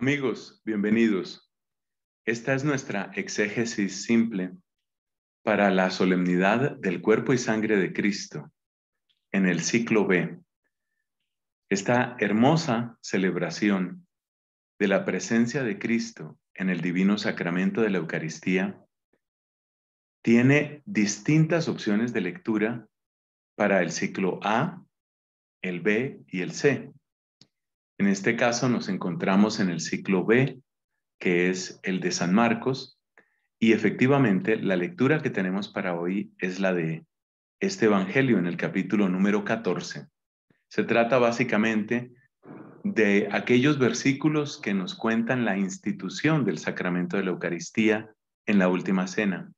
Amigos, bienvenidos. Esta es nuestra exégesis simple para la solemnidad del cuerpo y sangre de Cristo en el ciclo B. Esta hermosa celebración de la presencia de Cristo en el divino sacramento de la Eucaristía tiene distintas opciones de lectura para el ciclo A, el B y el C. En este caso nos encontramos en el ciclo B, que es el de San Marcos, y efectivamente la lectura que tenemos para hoy es la de este Evangelio en el capítulo número 14. Se trata básicamente de aquellos versículos que nos cuentan la institución del sacramento de la Eucaristía en la Última Cena.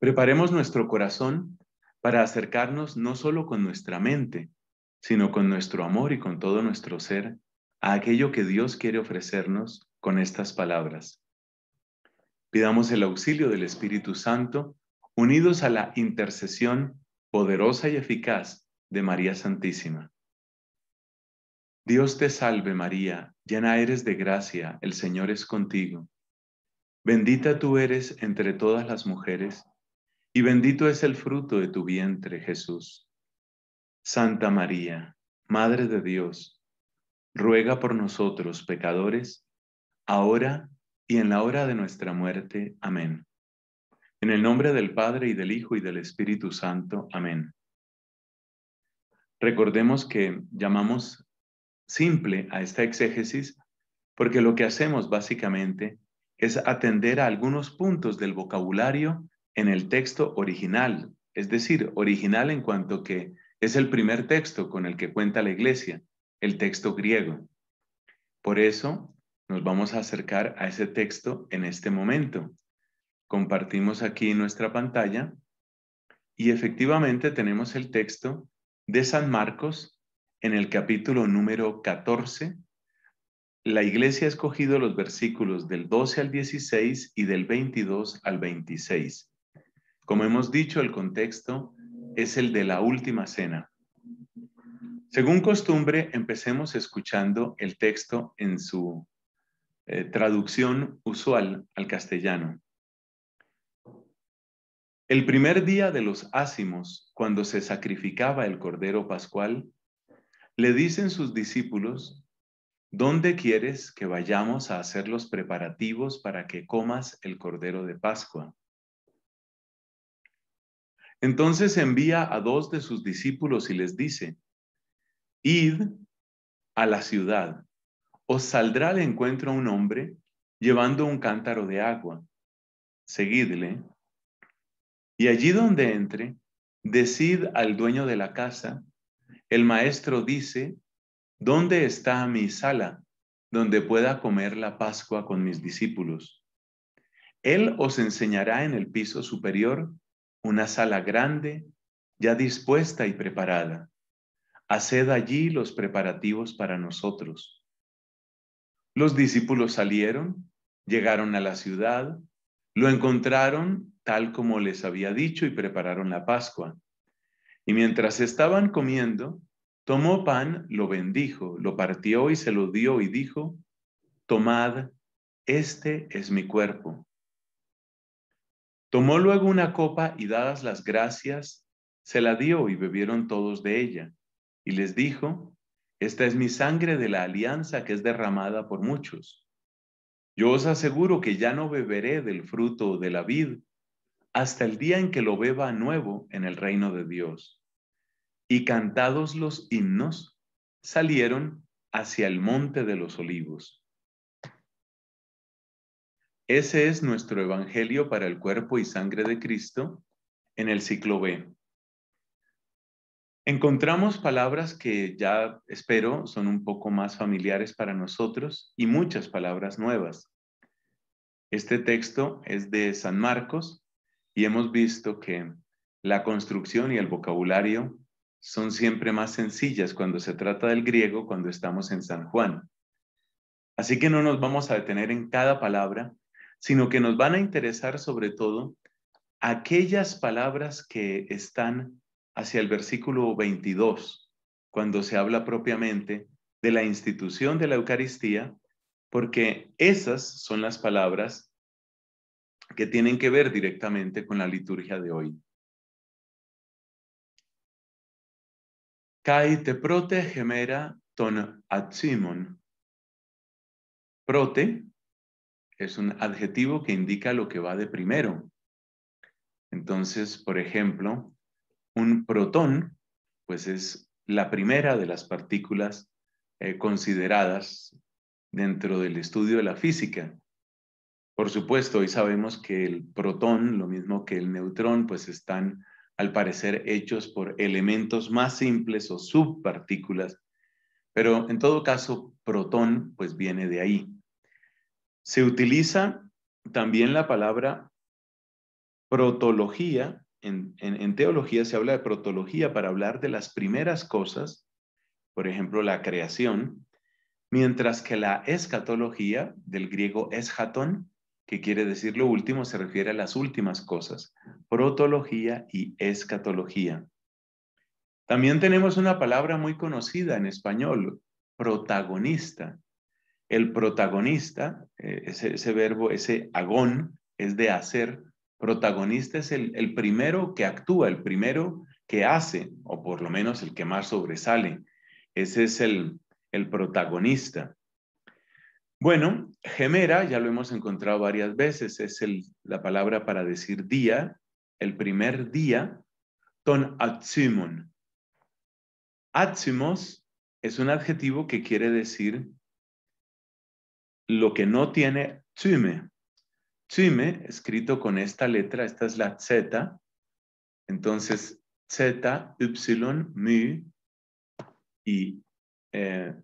Preparemos nuestro corazón para acercarnos no solo con nuestra mente, sino con nuestro amor y con todo nuestro ser a aquello que Dios quiere ofrecernos con estas palabras. Pidamos el auxilio del Espíritu Santo, unidos a la intercesión poderosa y eficaz de María Santísima. Dios te salve María, llena eres de gracia, el Señor es contigo. Bendita tú eres entre todas las mujeres, y bendito es el fruto de tu vientre, Jesús. Santa María, Madre de Dios, ruega por nosotros pecadores, ahora y en la hora de nuestra muerte. Amén. En el nombre del Padre y del Hijo y del Espíritu Santo. Amén. Recordemos que llamamos simple a esta exégesis porque lo que hacemos básicamente es atender a algunos puntos del vocabulario en el texto original, es decir, original en cuanto que es el primer texto con el que cuenta la iglesia, el texto griego. Por eso nos vamos a acercar a ese texto en este momento. Compartimos aquí nuestra pantalla y efectivamente tenemos el texto de San Marcos en el capítulo número 14. La iglesia ha escogido los versículos del 12 al 16 y del 22 al 26. Como hemos dicho, el contexto es el de la última cena. Según costumbre, empecemos escuchando el texto en su eh, traducción usual al castellano. El primer día de los ácimos, cuando se sacrificaba el Cordero Pascual, le dicen sus discípulos, ¿dónde quieres que vayamos a hacer los preparativos para que comas el Cordero de Pascua? Entonces envía a dos de sus discípulos y les dice, id a la ciudad, os saldrá al encuentro un hombre llevando un cántaro de agua, seguidle, y allí donde entre, decid al dueño de la casa, el maestro dice, ¿dónde está mi sala donde pueda comer la Pascua con mis discípulos? Él os enseñará en el piso superior una sala grande, ya dispuesta y preparada. Haced allí los preparativos para nosotros. Los discípulos salieron, llegaron a la ciudad, lo encontraron tal como les había dicho y prepararon la Pascua. Y mientras estaban comiendo, tomó pan, lo bendijo, lo partió y se lo dio y dijo, tomad, este es mi cuerpo Tomó luego una copa y dadas las gracias, se la dio y bebieron todos de ella. Y les dijo, esta es mi sangre de la alianza que es derramada por muchos. Yo os aseguro que ya no beberé del fruto de la vid hasta el día en que lo beba nuevo en el reino de Dios. Y cantados los himnos, salieron hacia el monte de los olivos. Ese es nuestro Evangelio para el cuerpo y sangre de Cristo en el ciclo B. Encontramos palabras que ya espero son un poco más familiares para nosotros y muchas palabras nuevas. Este texto es de San Marcos y hemos visto que la construcción y el vocabulario son siempre más sencillas cuando se trata del griego cuando estamos en San Juan. Así que no nos vamos a detener en cada palabra, sino que nos van a interesar sobre todo aquellas palabras que están hacia el versículo 22, cuando se habla propiamente de la institución de la Eucaristía, porque esas son las palabras que tienen que ver directamente con la liturgia de hoy. Kai te prote gemera ton atsimon. Prote es un adjetivo que indica lo que va de primero. Entonces, por ejemplo, un protón, pues es la primera de las partículas eh, consideradas dentro del estudio de la física. Por supuesto, hoy sabemos que el protón, lo mismo que el neutrón, pues están al parecer hechos por elementos más simples o subpartículas, pero en todo caso, protón pues viene de ahí. Se utiliza también la palabra protología. En, teología se habla de protología para hablar de las primeras cosas, por ejemplo, la creación, mientras que la escatología, del griego eschaton, que quiere decir lo último, se refiere a las últimas cosas, protología y escatología. También tenemos una palabra muy conocida en español, protagonista el protagonista, eh, ese, verbo, ese agón, es de hacer. Protagonista es el, primero que actúa, el primero que hace, o por lo menos el que más sobresale. Ese es el, protagonista. Bueno, gemera, ya lo hemos encontrado varias veces, es la palabra para decir día, el primer día, ton atzimon. Atzimos es un adjetivo que quiere decir lo que no tiene tzume, tzume escrito con esta letra, esta es la Z. Entonces, Z, Y, mu y eh,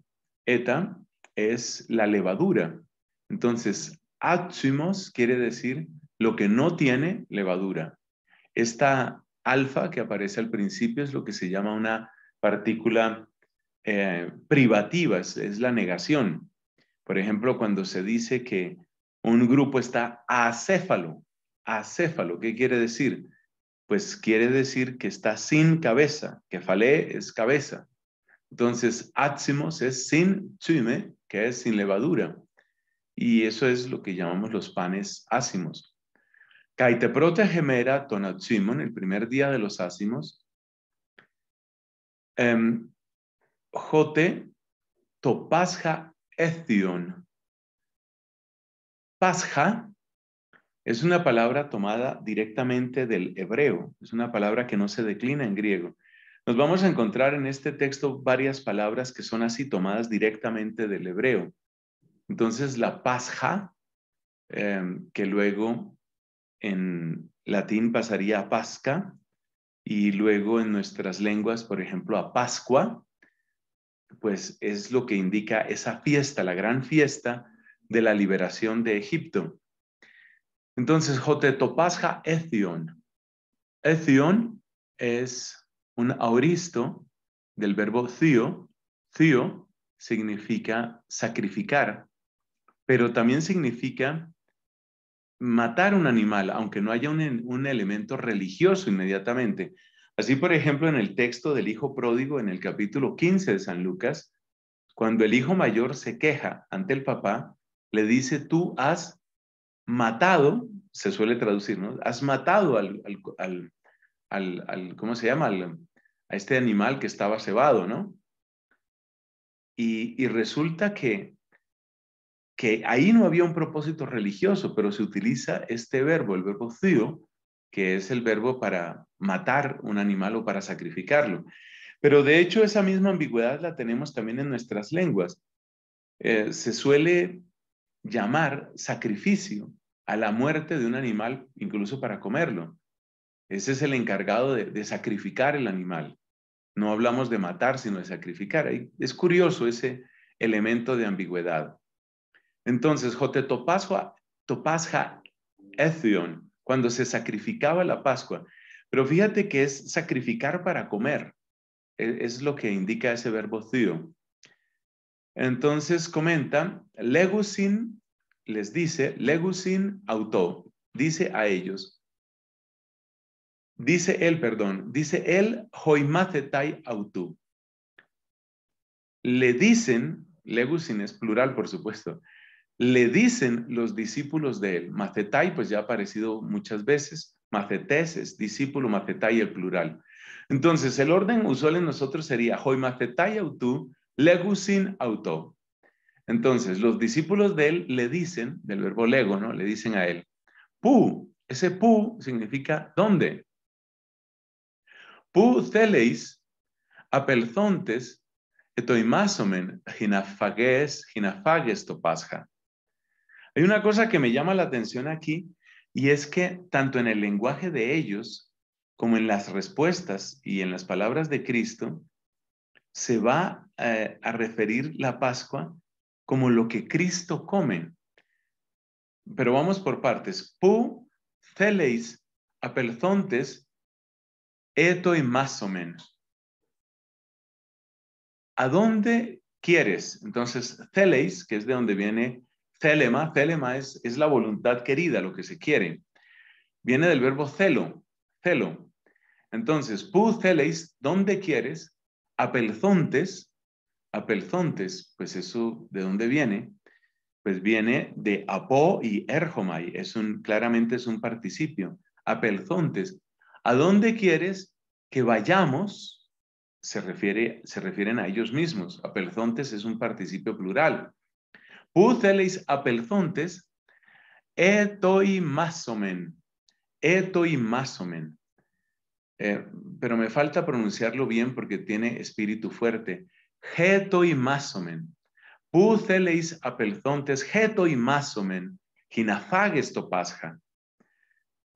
eta es la levadura. Entonces, atzimos quiere decir lo que no tiene levadura. Esta alfa que aparece al principio es lo que se llama una partícula eh, privativa, es la negación. Por ejemplo, cuando se dice que un grupo está acéfalo, acéfalo, ¿qué quiere decir? Pues quiere decir que está sin cabeza, que falé es cabeza. Entonces, ácimos es sin tzume, que es sin levadura. Y eso es lo que llamamos los panes ácimos. Caiteprote gemera tonatzimon, el primer día de los ácimos. Em, jote topasja Ethion. Pasja es una palabra tomada directamente del hebreo, es una palabra que no se declina en griego. Nos vamos a encontrar en este texto varias palabras que son así tomadas directamente del hebreo. Entonces, la pasja, em, que luego en latín pasaría a pasca, y luego en nuestras lenguas, por ejemplo, a pascua, pues es lo que indica esa fiesta, la gran fiesta de la liberación de Egipto. Entonces, Jotetopasja Ethion. Ethion es un auristo del verbo Thio. Thio significa sacrificar, pero también significa matar un animal, aunque no haya un elemento religioso inmediatamente. Así, por ejemplo, en el texto del Hijo Pródigo, en el capítulo 15 de San Lucas, cuando el Hijo Mayor se queja ante el papá, le dice, tú has matado, se suele traducir, ¿no? Has matado al, ¿cómo se llama? a este animal que estaba cebado, ¿no? Y, resulta que, que ahí no había un propósito religioso, pero se utiliza este verbo, el verbo theo, que es el verbo para matar un animal o para sacrificarlo. Pero de hecho esa misma ambigüedad la tenemos también en nuestras lenguas. Eh, se suele llamar sacrificio a la muerte de un animal, incluso para comerlo. Ese es el encargado de, sacrificar el animal. No hablamos de matar, sino de sacrificar. es curioso ese elemento de ambigüedad. Entonces, Jote Topazja Ethion cuando se sacrificaba la Pascua. Pero fíjate que es sacrificar para comer, e, es lo que indica ese verbo tío. Entonces comenta, legusin les dice, legusin auto, dice a ellos, dice él, perdón, dice él hoimacetai auto. Le dicen, legusin es plural, por supuesto, le dicen los discípulos de él, Macetai, pues ya ha aparecido muchas veces, Maceteses, discípulo, Macetai, el plural. Entonces, el orden usual en nosotros sería Hoi Macetai autú, legusin auto. Entonces, los discípulos de él le dicen, del verbo lego, ¿no? Le dicen a él, pu, ese pu significa dónde. Pu celeis, apelzontes, etoimasomen, ginafages, ginafages topasja. Hay una cosa que me llama la atención aquí y es que tanto en el lenguaje de ellos como en las respuestas y en las palabras de Cristo, se va eh, a referir la Pascua como lo que Cristo come. Pero vamos por partes. Pu céleis, apelzontes o menos. ¿A dónde quieres? Entonces, céleis, que es de donde viene Celema, celema es, la voluntad querida, lo que se quiere. Viene del verbo celo, celo. Entonces, pu celeis, ¿dónde quieres, apelzontes, apelzontes, pues eso, ¿de dónde viene? Pues viene de apó y erhomai, es un, claramente es un participio. Apelzontes, ¿a dónde quieres que vayamos? Se, se refieren a ellos mismos. Apelzontes es un participio plural. Puthelis apelzontes, y masomen, hetoi masomen. Eh, pero me falta pronunciarlo bien porque tiene espíritu fuerte. Hetoi masomen, apelzontes, hetoi masomen, topasja.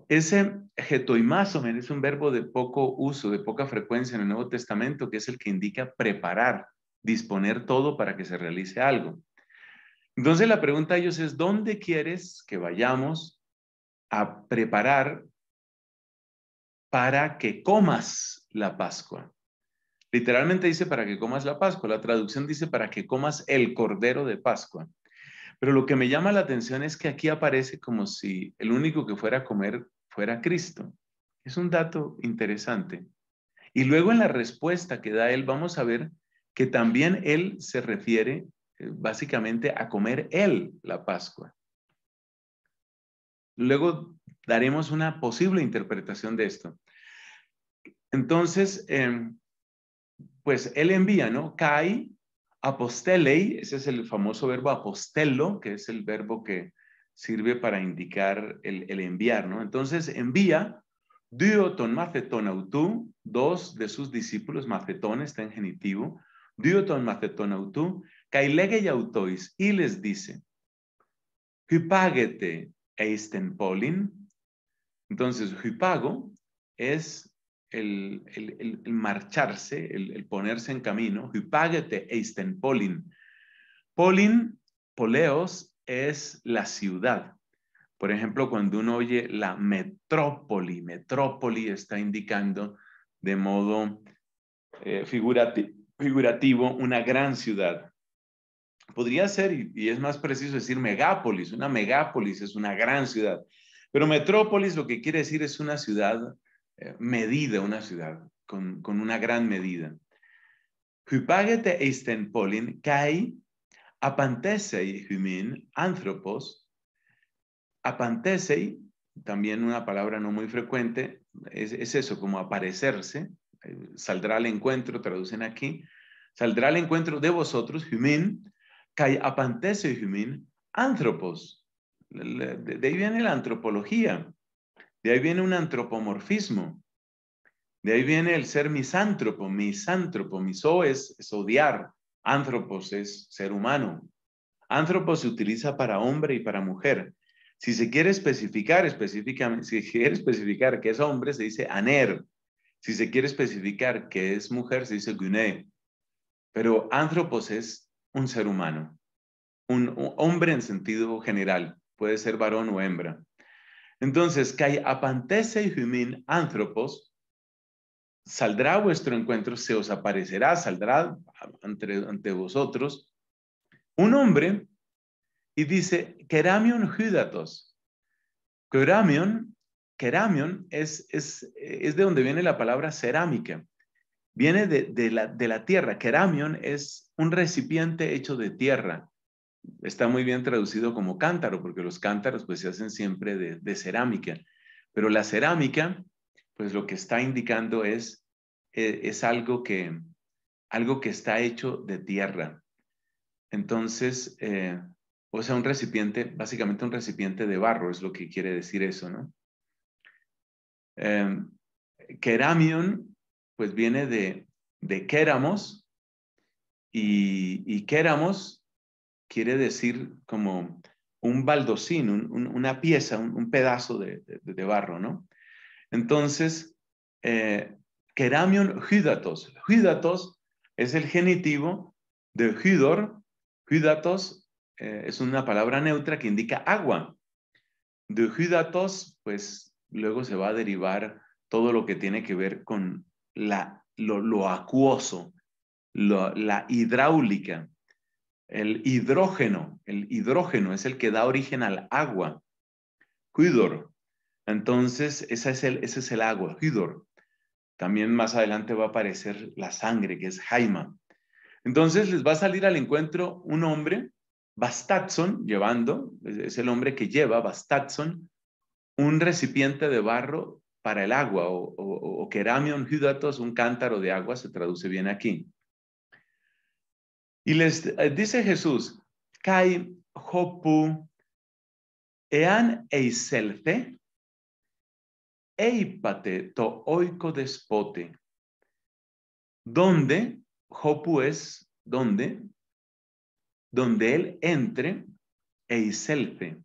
Ese getoimasomen es un verbo de poco uso, de poca frecuencia en el Nuevo Testamento, que es el que indica preparar, disponer todo para que se realice algo. Entonces la pregunta a ellos es, ¿dónde quieres que vayamos a preparar para que comas la Pascua? Literalmente dice para que comas la Pascua, la traducción dice para que comas el Cordero de Pascua. Pero lo que me llama la atención es que aquí aparece como si el único que fuera a comer fuera Cristo. Es un dato interesante. Y luego en la respuesta que da él, vamos a ver que también él se refiere básicamente a comer él la Pascua. Luego daremos una posible interpretación de esto. Entonces, em, pues él envía, ¿no? Kai apostelei, ese es el famoso verbo apostelo, que es el verbo que sirve para indicar el, enviar, ¿no? Entonces envía dioton maceton autú, dos de sus discípulos, macetón está en genitivo, dioton maceton autú, y autois y les dice, hypágete eisten polin. Entonces, hypago es el, marcharse, el, ponerse en camino. Hypágete eisten polin. Polin, poleos, es la ciudad. Por ejemplo, cuando uno oye la metrópoli, metrópoli está indicando de modo eh, figurativo una gran ciudad podría ser, y es más preciso decir megápolis, una megápolis es una gran ciudad, pero metrópolis lo que quiere decir es una ciudad eh, medida, una ciudad con, una gran medida. Hypagete polin kai apantesei hymin anthropos, apantesei, también una palabra no muy frecuente, es, eso, como aparecerse, eh, saldrá al encuentro, traducen aquí, saldrá al encuentro de vosotros, hymin, Kai apantese antropos. De ahí viene la antropología. De ahí viene un antropomorfismo. De ahí viene el ser misántropo, misántropo. Miso es, odiar. Antropos es ser humano. Antropos se utiliza para hombre y para mujer. Si se quiere especificar, específicamente, si se quiere especificar que es hombre, se dice aner. Si se quiere especificar que es mujer, se dice gune. Pero antropos es un ser humano, un hombre en sentido general, puede ser varón o hembra. Entonces, hay apantese humín antropos saldrá a vuestro encuentro, se os aparecerá, saldrá ante, vosotros un hombre y dice, keramion hydatos. Keramion, keramion es de donde viene la palabra cerámica. Viene de, la, de la tierra. Keramion es un recipiente hecho de tierra. Está muy bien traducido como cántaro, porque los cántaros pues se hacen siempre de, cerámica. Pero la cerámica, pues lo que está indicando es, e, es, algo, que, algo que está hecho de tierra. Entonces, eh, o sea, un recipiente, básicamente un recipiente de barro es lo que quiere decir eso, ¿no? Em, keramion pues viene de, de y, y quiere decir como un baldocín, una pieza, un, pedazo de, barro, ¿no? Entonces, eh, keramion hydatos. es el genitivo de hydor. Hydatos eh, es una palabra neutra que indica agua. De hydatos, pues luego se va a derivar todo lo que tiene que ver con la, lo, acuoso, la hidráulica, el hidrógeno. El hidrógeno es el que da origen al agua. cuidor. Entonces, ese es el, ese es el agua, hidor. También más adelante va a aparecer la sangre, que es Jaima. Entonces les va a salir al encuentro un hombre, Bastatson, llevando, es el hombre que lleva, Bastatson, un recipiente de barro para el agua, o, o, o keramion hydatos, un cántaro de agua, se traduce bien aquí. Y les eh, dice Jesús, kai hopu ean Eiselce, eipate to oiko despote, donde, hopu es donde, donde él entre, Eiselce.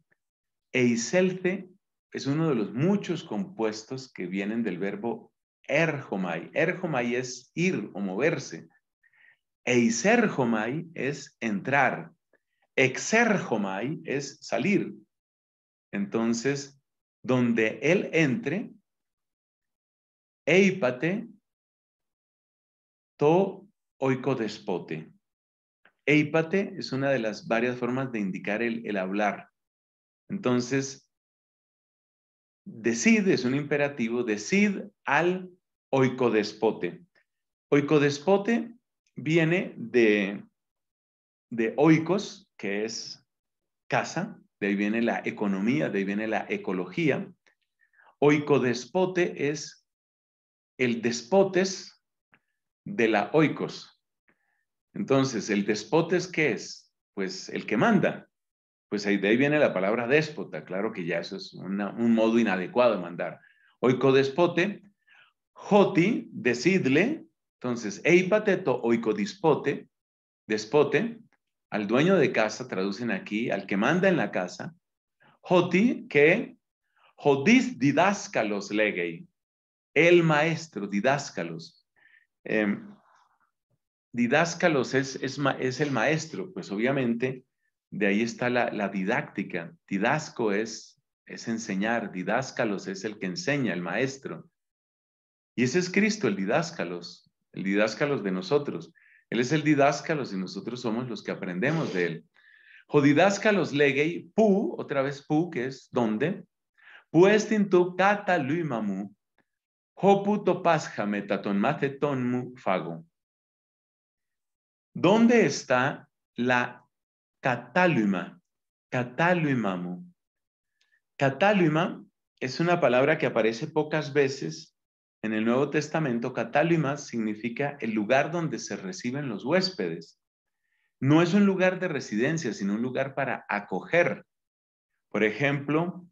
Eiselce es uno de los muchos compuestos que vienen del verbo erjomai. Erjomai es ir o moverse. Eiserjomai es entrar. Exerjomai es salir. Entonces, donde él entre, eipate to oikodespote. Eipate es una de las varias formas de indicar el, el hablar. Entonces, Decid es un imperativo, decid al oicodespote. Oicodespote viene de, de oikos, que es casa, de ahí viene la economía, de ahí viene la ecología. Oicodespote es el despotes de la oikos. Entonces, ¿el despotes qué es? Pues el que manda, pues ahí, de ahí viene la palabra déspota, claro que ya eso es un modo inadecuado de mandar. Oicodespote, joti, decidle, entonces, eipateto oicodispote, despote, al dueño de casa, traducen aquí, al que manda en la casa, joti, que jodis didáscalos legei, el maestro, didáscalos. Em, didáscalos es, el maestro, pues obviamente de ahí está la, didáctica. Didasco es, es enseñar, didáscalos es el que enseña, el maestro. Y ese es Cristo, el didáscalos, el didáscalos de nosotros. Él es el didáscalos y nosotros somos los que aprendemos de él. Jodidáscalos legei, pu, otra vez pu, que es donde, puestintu cataluimamu, hoputo mate mu fago. ¿Dónde está la Catálima, catálimamo, catálima es una palabra que aparece pocas veces en el Nuevo Testamento. Catálima significa el lugar donde se reciben los huéspedes. No es un lugar de residencia, sino un lugar para acoger. Por ejemplo,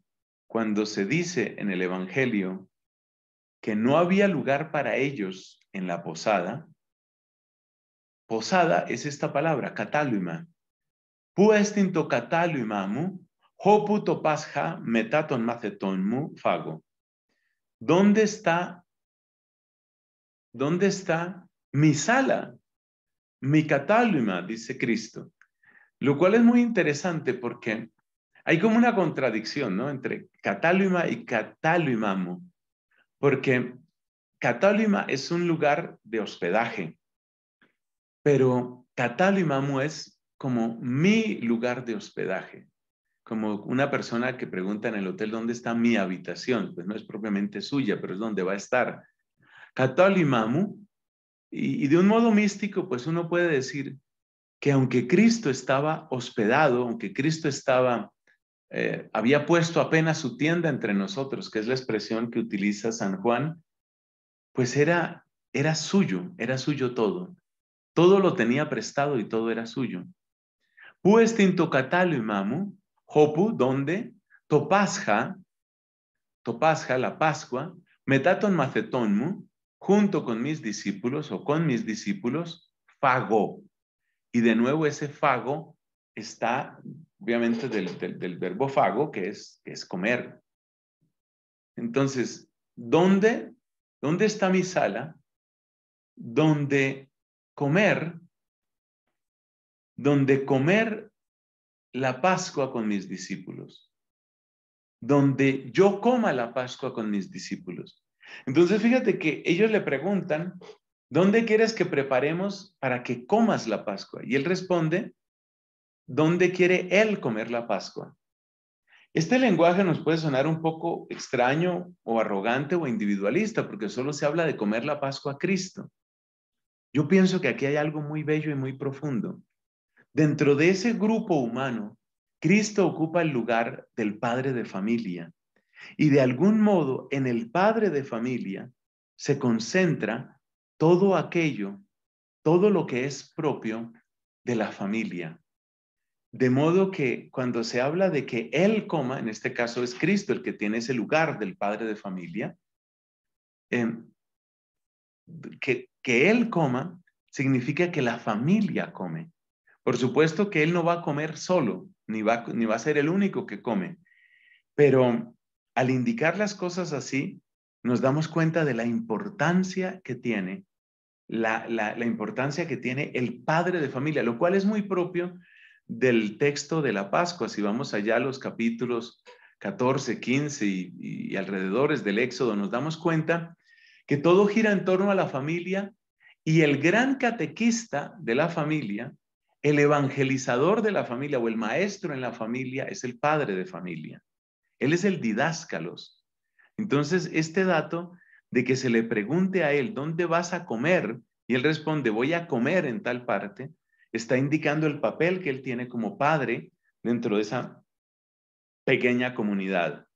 cuando se dice en el Evangelio que no había lugar para ellos en la posada, posada es esta palabra, catálima. ¿Dónde está, dónde está mi sala, mi catálima, dice Cristo? Lo cual es muy interesante porque hay como una contradicción ¿no? entre catálima y catálumamo, porque catálima es un lugar de hospedaje, pero catálimamu es como mi lugar de hospedaje, como una persona que pregunta en el hotel dónde está mi habitación, pues no es propiamente suya, pero es donde va a estar. Catolimamu, y, y de un modo místico, pues uno puede decir que aunque Cristo estaba hospedado, aunque Cristo estaba, eh, había puesto apenas su tienda entre nosotros, que es la expresión que utiliza San Juan, pues era, era suyo, era suyo todo. Todo lo tenía prestado y todo era suyo mamu, hopu, donde, topasja, topasja, la Pascua, metaton macetonmu, junto con mis discípulos o con mis discípulos, fago. Y de nuevo ese fago está, obviamente, del, verbo fago, que es, es comer. Entonces, ¿dónde, ¿dónde está mi sala? Donde comer donde comer la Pascua con mis discípulos, donde yo coma la Pascua con mis discípulos. Entonces fíjate que ellos le preguntan, ¿dónde quieres que preparemos para que comas la Pascua? Y él responde, ¿dónde quiere él comer la Pascua? Este lenguaje nos puede sonar un poco extraño o arrogante o individualista, porque solo se habla de comer la Pascua a Cristo. Yo pienso que aquí hay algo muy bello y muy profundo. Dentro de ese grupo humano, Cristo ocupa el lugar del padre de familia y de algún modo en el padre de familia se concentra todo aquello, todo lo que es propio de la familia. De modo que cuando se habla de que Él coma, en este caso es Cristo el que tiene ese lugar del padre de familia, em, que Él coma significa que la familia come. Por supuesto que él no va a comer solo, ni va, a ser el único que come, pero al indicar las cosas así, nos damos cuenta de la importancia que tiene, la, importancia que tiene el padre de familia, lo cual es muy propio del texto de la Pascua. Si vamos allá a los capítulos 14, 15 y, alrededores del Éxodo, nos damos cuenta que todo gira en torno a la familia y el gran catequista de la familia el evangelizador de la familia o el maestro en la familia es el padre de familia. Él es el didáscalos. Entonces, este dato de que se le pregunte a él, ¿dónde vas a comer? Y él responde, voy a comer en tal parte, está indicando el papel que él tiene como padre dentro de esa pequeña comunidad.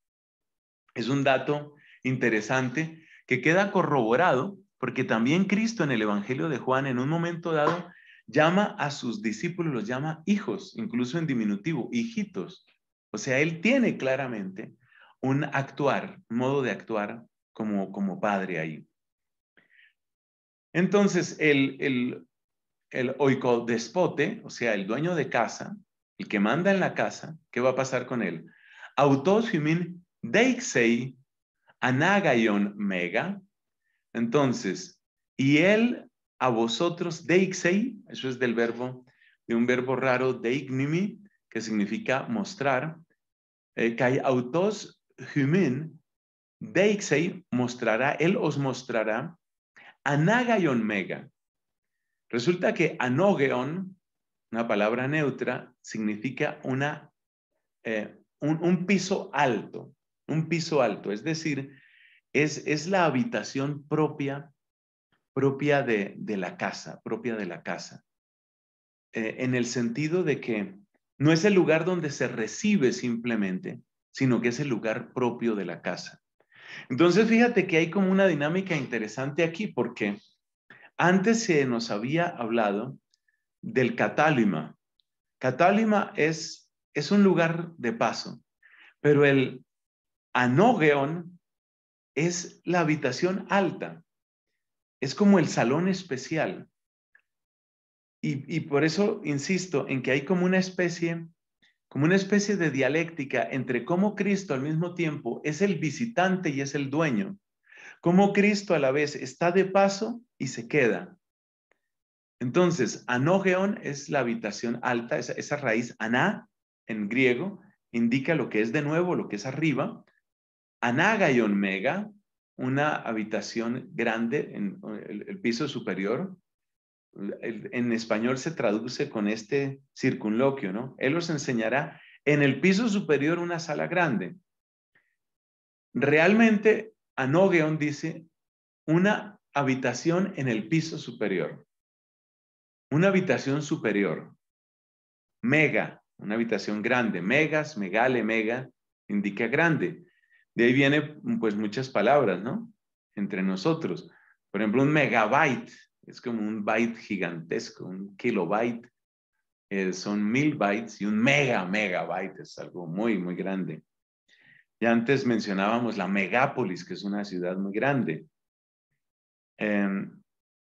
Es un dato interesante que queda corroborado porque también Cristo en el Evangelio de Juan en un momento dado llama a sus discípulos, los llama hijos, incluso en diminutivo, hijitos. O sea, él tiene claramente un actuar, modo de actuar como, como padre ahí. Entonces, el, el, el o sea, el dueño de casa, el que manda en la casa, ¿qué va a pasar con él? Autosimin deixei anagayon mega. Entonces, y él a vosotros deixei, eso es del verbo, de un verbo raro, deignimi, que significa mostrar, eh, kai autos humin, deixei mostrará, él os mostrará, anagayon mega. Resulta que anogeon, una palabra neutra, significa una, eh, un, un, piso alto, un piso alto, es decir, es, es la habitación propia propia de, la casa, propia de la casa. Eh, en el sentido de que no es el lugar donde se recibe simplemente, sino que es el lugar propio de la casa. Entonces, fíjate que hay como una dinámica interesante aquí, porque antes se nos había hablado del catálima. Catálima es, es un lugar de paso, pero el anógeon es la habitación alta. Es como el salón especial. Y, por eso insisto en que hay como una especie, como una especie de dialéctica entre cómo Cristo al mismo tiempo es el visitante y es el dueño, cómo Cristo a la vez está de paso y se queda. Entonces, anogeon es la habitación alta, esa, esa raíz aná en griego indica lo que es de nuevo, lo que es arriba. Anagaion mega una habitación grande en el, piso superior. en español se traduce con este circunloquio, ¿no? Él os enseñará en el piso superior una sala grande. Realmente, Anogueon dice una habitación en el piso superior. Una habitación superior. Mega, una habitación grande. Megas, megale, mega, indica grande. De ahí vienen pues muchas palabras, ¿no? Entre nosotros. Por ejemplo, un megabyte es como un byte gigantesco, un kilobyte. Eh, son mil bytes y un mega, megabyte es algo muy, muy grande. Ya antes mencionábamos la megápolis, que es una ciudad muy grande. Em,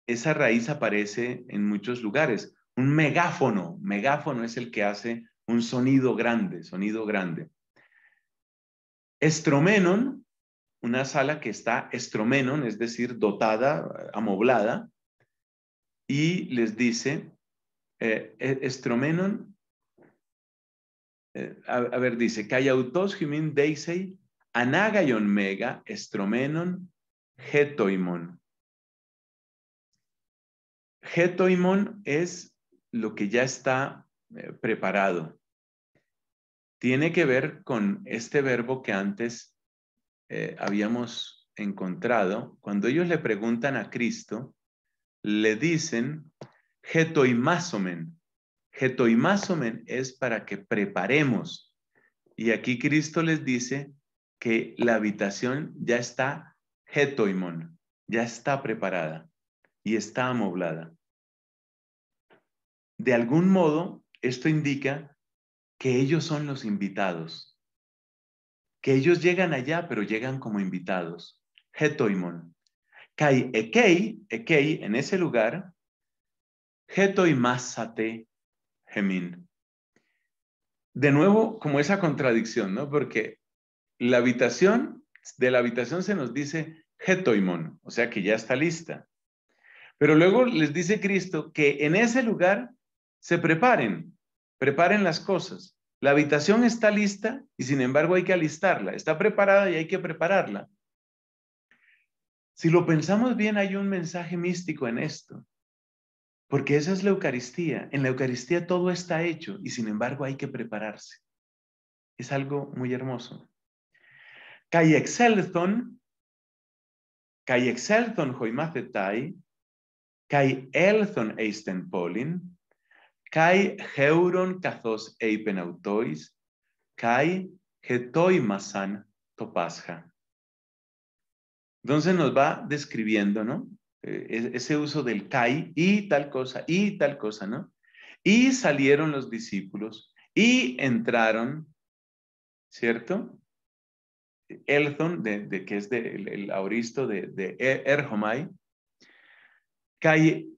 esa raíz aparece en muchos lugares. Un megáfono, megáfono es el que hace un sonido grande, sonido grande. Estromenon, una sala que está estromenon, es decir, dotada, amoblada, y les dice, eh, e, estromenon, eh, a, ver, dice, autos, jimin deisei, anagayon, mega, estromenon, getoimon. Getoimon es lo que ya está eh, preparado tiene que ver con este verbo que antes eh, habíamos encontrado. Cuando ellos le preguntan a Cristo, le dicen getoimasomen. Getoimasomen es para que preparemos. Y aquí Cristo les dice que la habitación ya está getoimon, ya está preparada y está amoblada. De algún modo, esto indica que ellos son los invitados, que ellos llegan allá, pero llegan como invitados. Getoimon. Kai ekei, ekei, en ese lugar, getoimásate gemin. De nuevo, como esa contradicción, ¿no? Porque la habitación, de la habitación se nos dice getoimon, o sea que ya está lista. Pero luego les dice Cristo que en ese lugar se preparen, preparen las cosas. La habitación está lista y sin embargo hay que alistarla. Está preparada y hay que prepararla. Si lo pensamos bien, hay un mensaje místico en esto, porque esa es la Eucaristía. En la Eucaristía todo está hecho y sin embargo hay que prepararse. Es algo muy hermoso. Kai exelthon, kai exelthon hoimathetai, kai elthon eisten Kai heuron kazos eipenautois, kai getoimasan topasja. Entonces nos va describiendo, ¿no? Eh, ese uso del kai y tal cosa y tal cosa, ¿no? Y salieron los discípulos y entraron, ¿cierto? Elthon, de, que es el, auristo de, er-, er-, Erhomai, Kai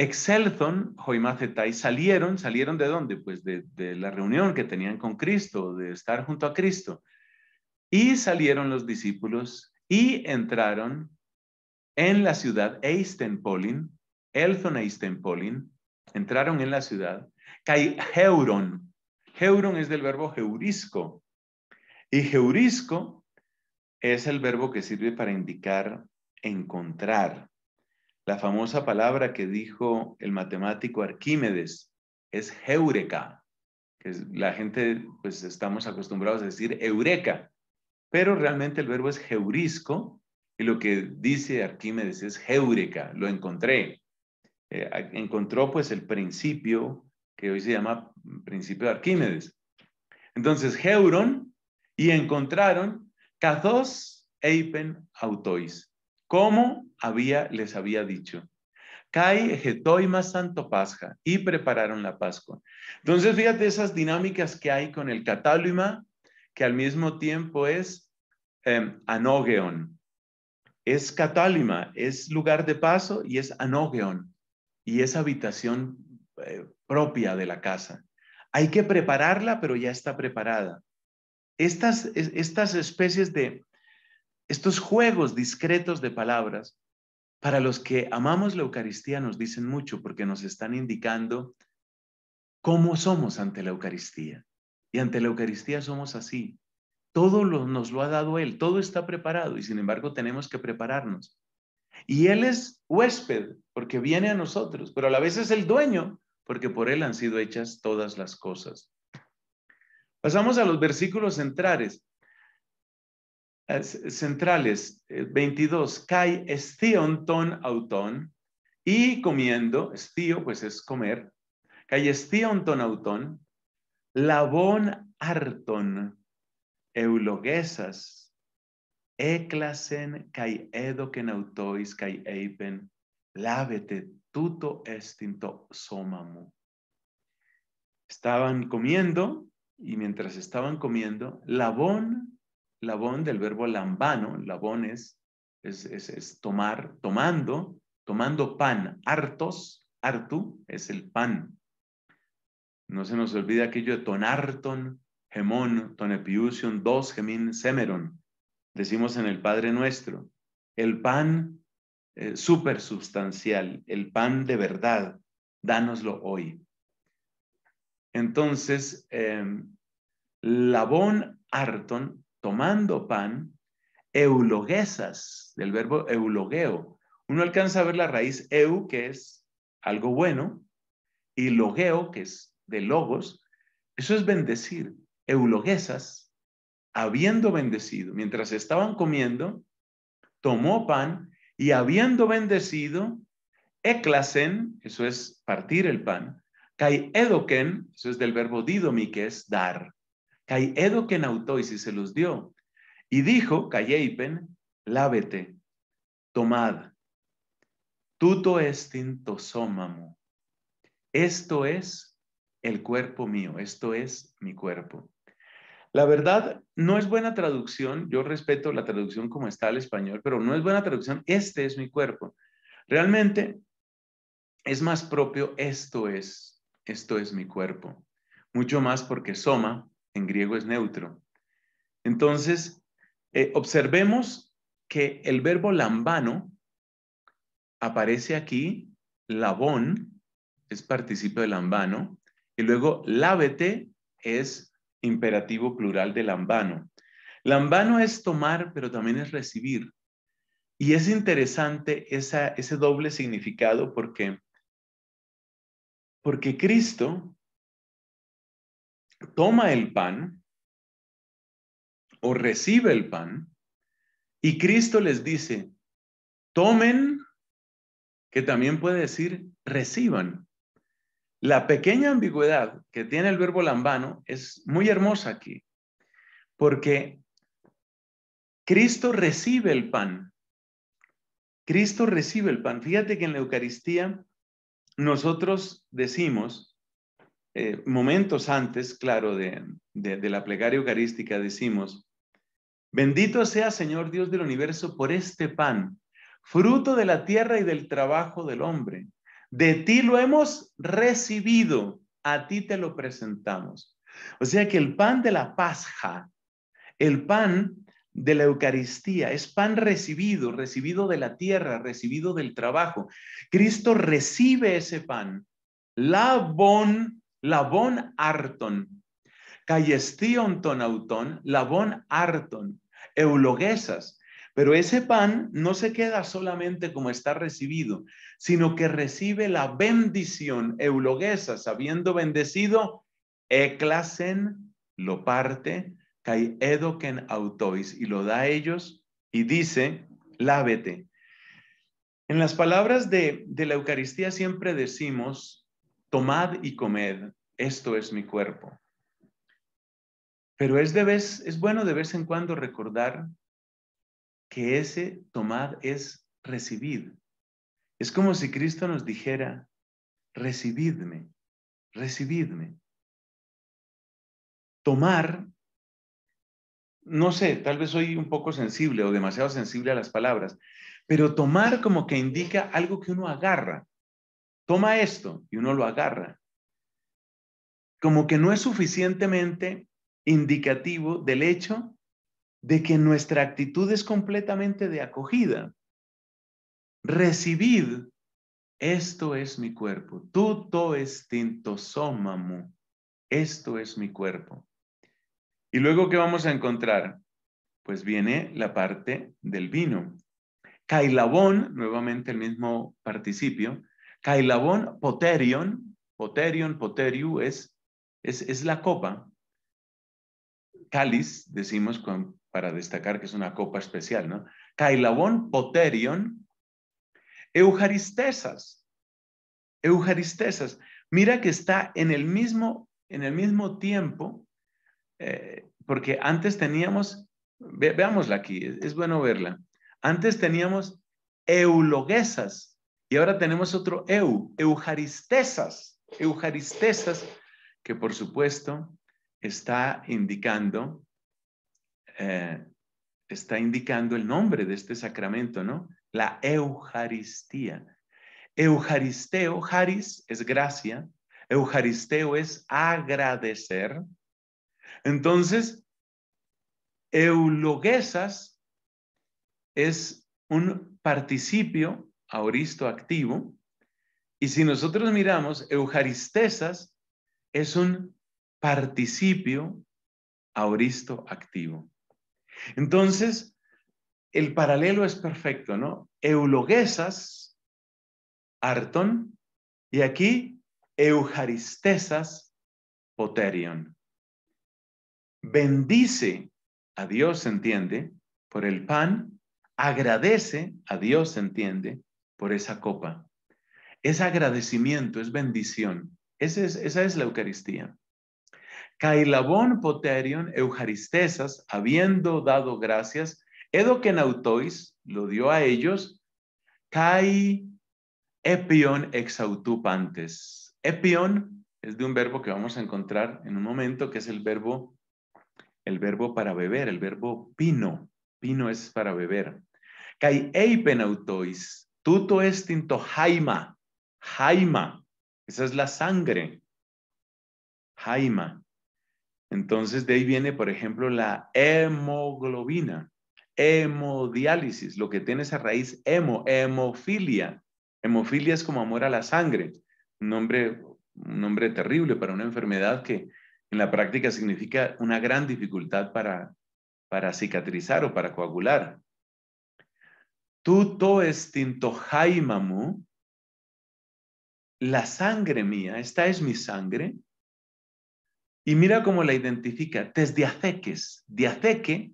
Excelton, Joimacetai, salieron, salieron de dónde? Pues de, la reunión que tenían con Cristo, de estar junto a Cristo. Y salieron los discípulos y entraron en la ciudad Eistenpolin, Elthon Eistenpolin, entraron en la ciudad, Heuron. Heuron es del verbo heurisco. Y heurisco es el verbo que sirve para indicar encontrar, la famosa palabra que dijo el matemático Arquímedes es eureka, que la gente pues estamos acostumbrados a decir eureka, pero realmente el verbo es heurisco y lo que dice Arquímedes es eureka, lo encontré. Eh, encontró pues el principio que hoy se llama principio de Arquímedes. Entonces, heuron y encontraron kathos eipen autois como había, les había dicho. Kai Getoima Santo Pasja y prepararon la Pascua. Entonces, fíjate esas dinámicas que hay con el catálima, que al mismo tiempo es em, anógeon. Es catálima, es lugar de paso y es anogeon, y es habitación eh, propia de la casa. Hay que prepararla, pero ya está preparada. Estas, estas especies de estos juegos discretos de palabras, para los que amamos la Eucaristía, nos dicen mucho porque nos están indicando cómo somos ante la Eucaristía. Y ante la Eucaristía somos así. Todo nos lo ha dado Él, todo está preparado y sin embargo tenemos que prepararnos. Y Él es huésped porque viene a nosotros, pero a la vez es el dueño porque por Él han sido hechas todas las cosas. Pasamos a los versículos centrales centrales, 22, kai estion ton auton, y comiendo, estio pues es comer, kai estion ton auton, labon arton, eulogesas, eclasen kai edoken autois kai eipen, lávete tuto estinto somamu. Estaban comiendo, y mientras estaban comiendo, labón labón del verbo lambano, labón es, tomar, tomando, tomando pan, hartos, hartu es el pan. No se nos olvida aquello de tonarton, gemón, tonepiusion, dos gemín, semeron. Decimos en el Padre Nuestro, el pan eh, supersubstancial, el pan de verdad, dánoslo hoy. Entonces, em, Labón Arton tomando pan, euloguesas, del verbo eulogeo. Uno alcanza a ver la raíz eu, que es algo bueno, y logeo, que es de logos. Eso es bendecir. euloguesas, habiendo bendecido, mientras estaban comiendo, tomó pan y habiendo bendecido, eclasen, eso es partir el pan, kai edoken, eso es del verbo didomi, que es dar. Kai Edoken y se los dio. Y dijo, Kayeipen lávete, tomad. Tuto estintosómamo, Esto es el cuerpo mío, esto es mi cuerpo. La verdad, no es buena traducción, yo respeto la traducción como está al español, pero no es buena traducción, este es mi cuerpo. Realmente es más propio, esto es, esto es mi cuerpo. Mucho más porque soma en griego es neutro. Entonces, eh, observemos que el verbo lambano aparece aquí, labón es participio de lambano, y luego lávete es imperativo plural de lambano. Lambano es tomar, pero también es recibir. Y es interesante ese doble significado porque, porque Cristo toma el pan o recibe el pan y Cristo les dice, tomen, que también puede decir reciban. La pequeña ambigüedad que tiene el verbo lambano es muy hermosa aquí, porque Cristo recibe el pan. Cristo recibe el pan. Fíjate que en la Eucaristía nosotros decimos, eh, momentos antes, claro, de, la plegaria eucarística, decimos, bendito sea Señor Dios del universo por este pan, fruto de la tierra y del trabajo del hombre. De ti lo hemos recibido, a ti te lo presentamos. O sea que el pan de la Pasja, el pan de la Eucaristía, es pan recibido, recibido de la tierra, recibido del trabajo. Cristo recibe ese pan. La bon Labón Arton, ton autón, Labón Arton, Euloguesas. Pero ese pan no se queda solamente como está recibido, sino que recibe la bendición euloguesas, habiendo bendecido, eclasen, lo parte, kai edoken autois, y lo da a ellos, y dice, lávete. En las palabras de la Eucaristía siempre decimos, tomad y comed, esto es mi cuerpo. Pero es, de vez, es bueno de vez en cuando recordar que ese tomad es recibid. Es como si Cristo nos dijera, recibidme, recibidme. Tomar, no sé, tal vez soy un poco sensible o demasiado sensible a las palabras, pero tomar como que indica algo que uno agarra, toma esto y uno lo agarra. Como que no es suficientemente indicativo del hecho de que nuestra actitud es completamente de acogida. Recibid, esto es mi cuerpo. Tuto estintosomamo, esto es mi cuerpo. Y luego, ¿qué vamos a encontrar? Pues viene la parte del vino. Cailabón, nuevamente el mismo participio, Kailabón poterion, poterion, poteriu es, es, la copa. Cáliz, decimos para destacar que es una copa especial, ¿no? Kailabón poterion, eujaristesas. Eujaristesas. Mira que está en el mismo, en el mismo tiempo, eh, porque antes teníamos, veámosla aquí, es, es bueno verla. Antes teníamos euloguesas, y ahora tenemos otro eu, eujaristesas, eujaristesas, que por supuesto está indicando, eh, está indicando el nombre de este sacramento, ¿no? La Eucaristía. Eujaristeo, Haris es gracia, eujaristeo es agradecer. Entonces, euloguesas es un participio auristo activo. Y si nosotros miramos, Eujaristesas es un participio auristo activo. Entonces, el paralelo es perfecto, ¿no? euloguesas artón y aquí eujaristesas poterion. Bendice a Dios, entiende, por el pan, agradece a Dios, entiende, por esa copa. Es agradecimiento, es bendición. esa es la Eucaristía. labon poterion eucharistesas, habiendo dado gracias, edo lo dio a ellos, kai epion exautupantes. Epion es de un verbo que vamos a encontrar en un momento, que es el verbo, el verbo para beber, el verbo pino. Pino es para beber. Kai eipenautois, es estinto jaima, jaima, esa es la sangre, jaima. Entonces de ahí viene, por ejemplo, la hemoglobina, hemodiálisis, lo que tiene esa raíz hemo, hemofilia. Hemofilia es como amor a la sangre, un nombre, nombre terrible para una enfermedad que en la práctica significa una gran dificultad para cicatrizar o para coagular tuto la sangre mía, esta es mi sangre, y mira cómo la identifica, de Diaceque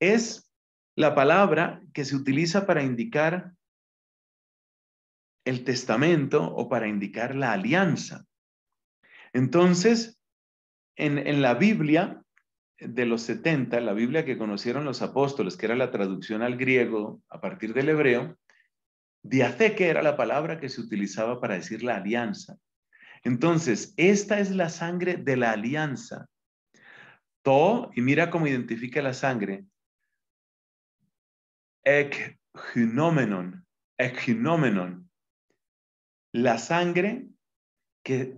es la palabra que se utiliza para indicar el testamento o para indicar la alianza. Entonces, en la Biblia, de los 70, la Biblia que conocieron los apóstoles, que era la traducción al griego a partir del hebreo, diaceque era la palabra que se utilizaba para decir la alianza. Entonces, esta es la sangre de la alianza. To, y mira cómo identifica la sangre. Ek ginomenon, ek La sangre que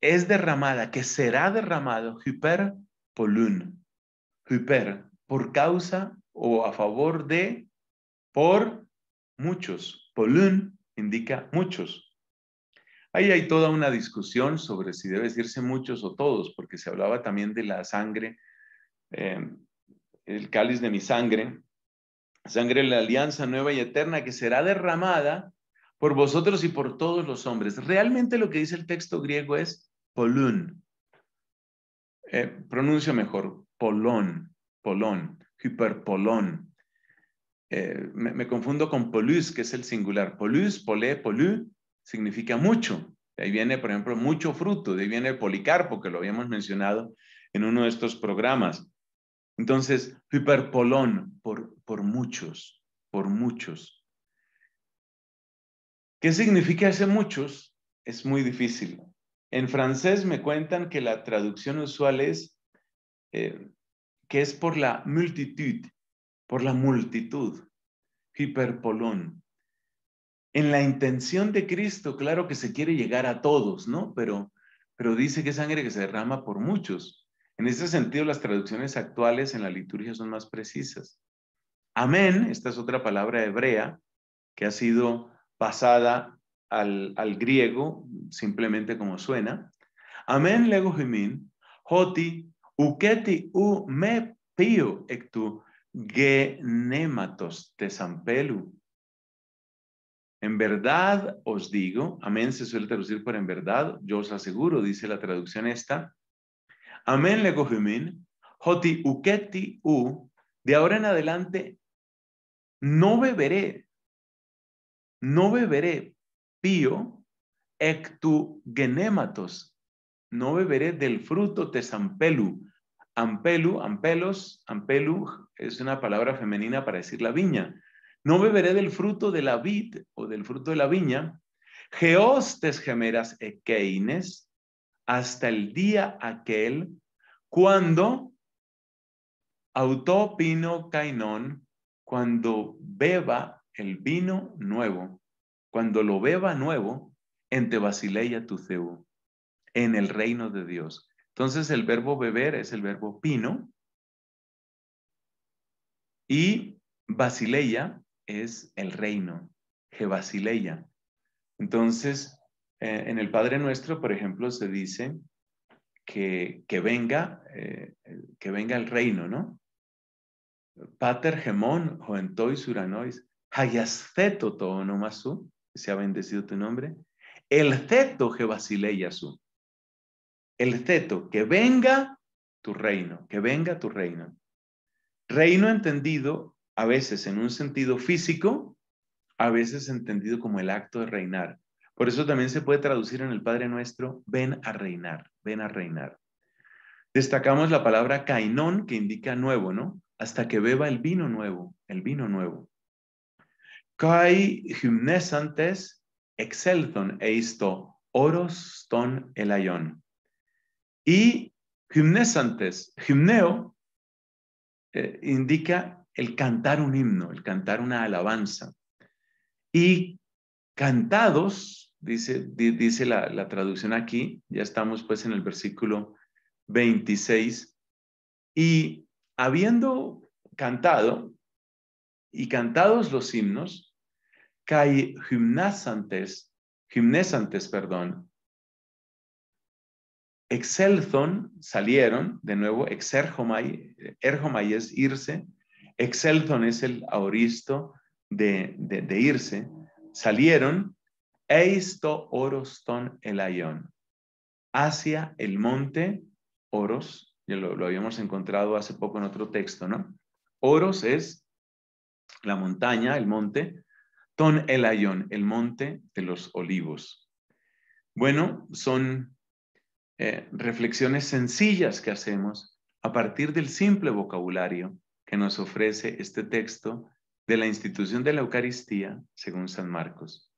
es derramada, que será derramado, hyper polun. Hyper, por causa o a favor de, por muchos. Polun indica muchos. Ahí hay toda una discusión sobre si debe decirse muchos o todos, porque se hablaba también de la sangre, em, el cáliz de mi sangre, sangre de la alianza nueva y eterna que será derramada por vosotros y por todos los hombres. Realmente lo que dice el texto griego es polun, eh, pronuncio mejor, Polón, Polón, hiperpolón. Eh, me, confundo con polus, que es el singular. Polus, polé, polú, significa mucho. De ahí viene, por ejemplo, mucho fruto. De ahí viene el policarpo, que lo habíamos mencionado en uno de estos programas. Entonces, hiperpolón, por, por muchos, por muchos. ¿Qué significa ese muchos? Es muy difícil. En francés me cuentan que la traducción usual es eh, que es por la multitud, por la multitud, hiperpolón. En la intención de Cristo, claro que se quiere llegar a todos, ¿no? Pero, pero dice que sangre que se derrama por muchos. En ese sentido, las traducciones actuales en la liturgia son más precisas. Amén, esta es otra palabra hebrea que ha sido pasada al, griego, simplemente como suena. Amén lego hoti, uketi u me pio ectu genematos tesampelu. En verdad os digo, amén se suele traducir por en verdad, yo os aseguro, dice la traducción esta. Amén lego hoti uketi u, de ahora en adelante no beberé, no beberé pío, ectu genematos, no beberé del fruto Sampelu. Ampelu, ampelos, ampelu es una palabra femenina para decir la viña. No beberé del fruto de la vid o del fruto de la viña. Geostes gemeras equeines hasta el día aquel cuando autopino cainón, cuando beba el vino nuevo cuando lo beba nuevo en tu ceu, en el reino de Dios. Entonces el verbo beber es el verbo pino y basileia es el reino, basileia. Entonces, eh, en el Padre Nuestro, por ejemplo, se dice que, venga, eh, que venga el reino, ¿no? Pater gemón hoentois uranois, hayasceto toonomasu, ha bendecido tu nombre. El ceto que Yasu. El ceto, que venga tu reino, que venga tu reino. Reino entendido a veces en un sentido físico, a veces entendido como el acto de reinar. Por eso también se puede traducir en el Padre Nuestro, ven a reinar, ven a reinar. Destacamos la palabra cainón, que indica nuevo, ¿no? Hasta que beba el vino nuevo, el vino nuevo. Kai gimnesantes excelton eisto oros ton Y gimnesantes, gimneo, eh, indica el cantar un himno, el cantar una alabanza. Y cantados, dice, la, la traducción aquí, ya estamos pues en el versículo 26, y habiendo cantado y cantados los himnos, kai gimnasantes, gimnesantes, perdón, Exelzon, salieron, de nuevo, exerjomai, erjomai es irse, exelton es el auristo de, irse, salieron, eisto oroston ayón, hacia el monte Oros, ya lo, habíamos encontrado hace poco en otro texto, ¿no? Oros es la montaña, el monte, el Ayón, el monte de los olivos. Bueno, son eh, reflexiones sencillas que hacemos a partir del simple vocabulario que nos ofrece este texto de la institución de la Eucaristía, según San Marcos.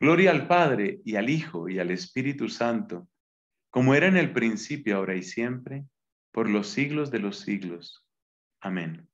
Gloria al Padre y al Hijo y al Espíritu Santo, como era en el principio, ahora y siempre, por los siglos de los siglos. Amén.